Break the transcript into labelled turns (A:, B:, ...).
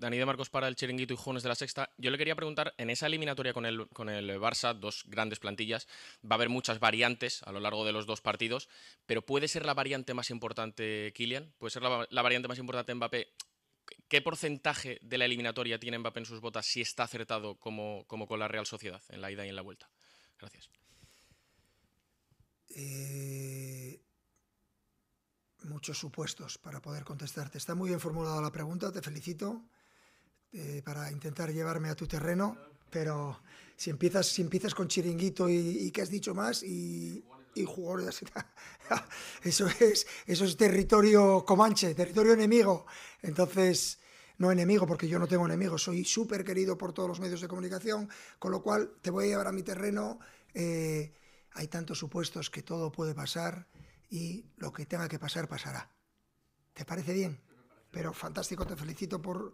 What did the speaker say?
A: Dani de Marcos para el cheringuito y Jones de la Sexta. Yo le quería preguntar, en esa eliminatoria con el, Barça, dos grandes plantillas, va a haber muchas variantes a lo largo de los dos partidos, pero ¿puede ser la variante más importante Kylian? ¿Puede ser la, variante más importante Mbappé? ¿Qué porcentaje de la eliminatoria tiene Mbappé en sus botas si está acertado como, como con la Real Sociedad en la ida y en la vuelta? Gracias.
B: Eh,
C: muchos supuestos para poder contestarte. Está muy bien formulada la pregunta, te felicito. Eh, para intentar llevarme a tu terreno, pero si empiezas, si empiezas con chiringuito y, que qué has dicho más y, jugó, eso es, eso es territorio comanche, territorio enemigo. Entonces, no enemigo, porque yo no tengo enemigos, soy súper querido por todos los medios de comunicación, con lo cual te voy a llevar a mi terreno. Eh, hay tantos supuestos que todo puede pasar y lo que tenga que pasar pasará. ¿Te parece bien? Pero fantástico, te felicito por